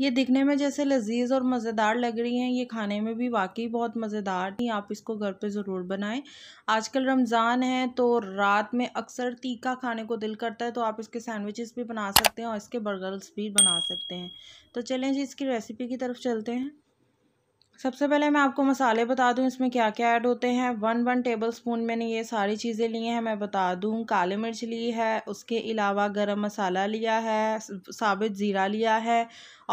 ये दिखने में जैसे लजीज और मज़ेदार लग रही हैं ये खाने में भी वाकई बहुत मज़ेदार थी आप इसको घर पे ज़रूर बनाएं आजकल रमज़ान है तो रात में अक्सर तीखा खाने को दिल करता है तो आप इसके सैंडविचेस भी बना सकते हैं और इसके बर्गर्स भी बना सकते हैं तो चलें जी इसकी रेसिपी की तरफ चलते हैं सबसे पहले मैं आपको मसाले बता दूं इसमें क्या क्या ऐड होते हैं वन वन टेबल स्पून मैंने ये सारी चीज़ें ली हैं मैं बता दूं काले मिर्च ली है उसके अलावा गरम मसाला लिया है साबित ज़ीरा लिया है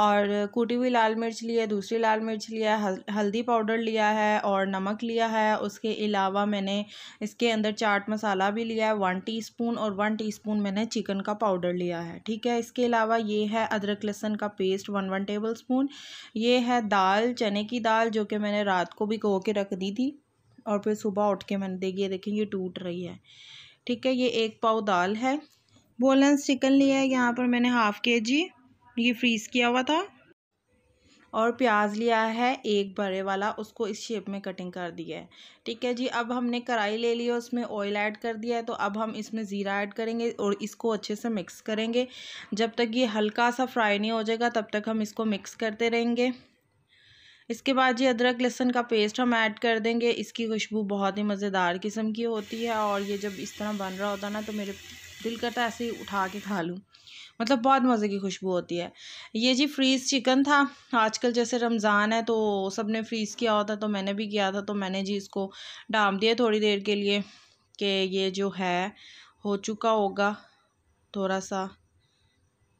और कूटी हुई लाल मिर्च ली है दूसरी लाल मिर्च लिया है हल्दी पाउडर लिया है और नमक लिया है उसके अलावा मैंने इसके अंदर चाट मसाला भी लिया है वन टी और वन टी मैंने चिकन का पाउडर लिया है ठीक है इसके अलावा ये है अदरक लहसन का paste one one tablespoon ये है दाल चने की दाल जो कि मैंने रात को भी गो के रख दी थी और फिर सुबह उठ के मैंने देखिए देखें ये टूट रही है ठीक है ये एक पाव दाल है बोलेंस चिकन लिया है यहाँ पर मैंने हाफ़ के जी ये फ्रीज़ किया हुआ था और प्याज लिया है एक बड़े वाला उसको इस शेप में कटिंग कर दिया है ठीक है जी अब हमने कढ़ाई ले ली है उसमें ऑयल ऐड कर दिया है तो अब हम इसमें ज़ीरा ऐड करेंगे और इसको अच्छे से मिक्स करेंगे जब तक ये हल्का सा फ्राई नहीं हो जाएगा तब तक हम इसको मिक्स करते रहेंगे इसके बाद जी अदरक लहसुन का पेस्ट हम ऐड कर देंगे इसकी खुशबू बहुत ही मज़ेदार किस्म की होती है और ये जब इस तरह बन रहा होता ना तो मेरे दिल करता है ऐसे ही उठा के खा लूँ मतलब बहुत मज़े की खुशबू होती है ये जी फ्रीज़ चिकन था आजकल जैसे रमज़ान है तो सब ने फ्रीज़ किया होता तो मैंने भी किया था तो मैंने जी इसको डाम दिया थोड़ी देर के लिए कि ये जो है हो चुका होगा थोड़ा सा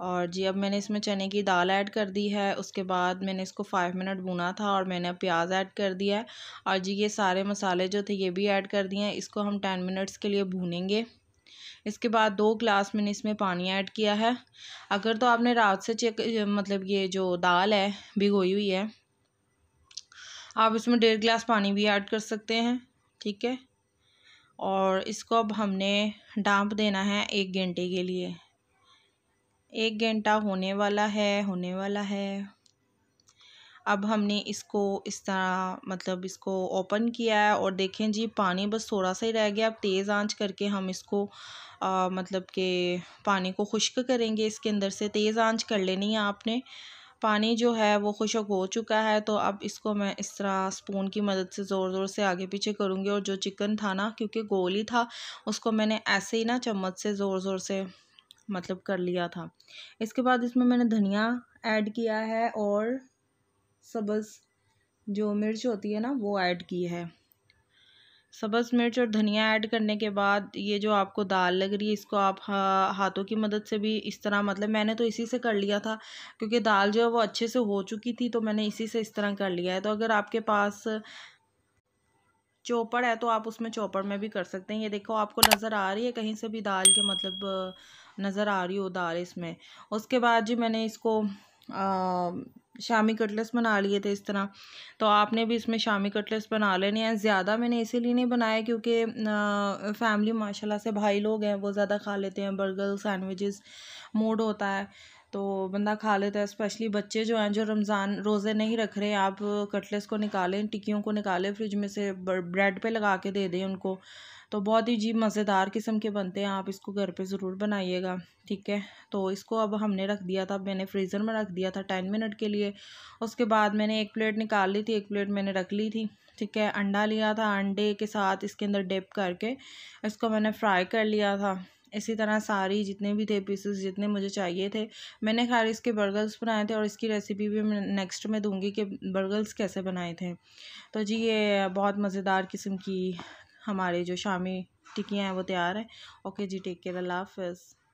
और जी अब मैंने इसमें चने की दाल ऐड कर दी है उसके बाद मैंने इसको फाइव मिनट भुना था और मैंने अब प्याज ऐड कर दिया है और जी ये सारे मसाले जो थे ये भी ऐड कर दिए हैं इसको हम टेन मिनट्स के लिए भूनेंगे इसके बाद दो ग्लास मैंने इसमें पानी ऐड किया है अगर तो आपने रात से चेक मतलब ये जो दाल है भिगोई हुई है आप इसमें डेढ़ गिलास पानी भी ऐड कर सकते हैं ठीक है और इसको अब हमने डांप देना है एक घंटे के लिए एक घंटा होने वाला है होने वाला है अब हमने इसको इस तरह मतलब इसको ओपन किया है और देखें जी पानी बस थोड़ा सा ही रह गया अब तेज़ आंच करके हम इसको आ, मतलब के पानी को खुश्क करेंगे इसके अंदर से तेज़ आंच कर लेनी है आपने पानी जो है वो खुशक हो चुका है तो अब इसको मैं इस तरह स्पून की मदद से ज़ोर ज़ोर से आगे पीछे करूँगी और जो चिकन था ना क्योंकि गोली था उसको मैंने ऐसे ही ना चम्मच से ज़ोर ज़ोर से मतलब कर लिया था इसके बाद इसमें मैंने धनिया ऐड किया है और सबस जो मिर्च होती है ना वो ऐड की है सब्ज़ मिर्च और धनिया ऐड करने के बाद ये जो आपको दाल लग रही है इसको आप हा, हाथों की मदद से भी इस तरह मतलब मैंने तो इसी से कर लिया था क्योंकि दाल जो है वो अच्छे से हो चुकी थी तो मैंने इसी से इस तरह कर लिया है तो अगर आपके पास चौपड़ है तो आप उसमें चौपड़ में भी कर सकते हैं ये देखो आपको नज़र आ रही है कहीं से भी दाल के मतलब नज़र आ रही हो दाल इसमें उसके बाद जी मैंने इसको आ, शामी कटलेट्स बना लिए थे इस तरह तो आपने भी इसमें शामी कटलेट्स बना लेने हैं ज़्यादा मैंने इसीलिए नहीं बनाया क्योंकि फैमिली माशाल्लाह से भाई लोग हैं वो ज़्यादा खा लेते हैं बर्गर सैंडविचेस मूड होता है तो बंदा खा लेता है स्पेशली बच्चे जो हैं जो रमज़ान रोज़े नहीं रख रहे आप कटलेस को निकालें टिक्कियों को निकालें फ्रिज में से ब्रेड पे लगा के दे दें उनको तो बहुत ही जी मज़ेदार किस्म के बनते हैं आप इसको घर पे ज़रूर बनाइएगा ठीक है तो इसको अब हमने रख दिया था मैंने फ्रीज़र में रख दिया था टेन मिनट के लिए उसके बाद मैंने एक प्लेट निकाल ली थी एक प्लेट मैंने रख ली थी ठीक है अंडा लिया था अंडे के साथ इसके अंदर डिप करके इसको मैंने फ्राई कर लिया था इसी तरह सारी जितने भी थे पीसेस जितने मुझे चाहिए थे मैंने खैर इसके बर्गल्स बनाए थे और इसकी रेसिपी भी मैं नेक्स्ट में दूंगी कि बर्गल्स कैसे बनाए थे तो जी ये बहुत मज़ेदार किस्म की हमारे जो शामी टिकियाँ हैं वो तैयार हैं ओके जी टेक केयर अल्लाह हाफ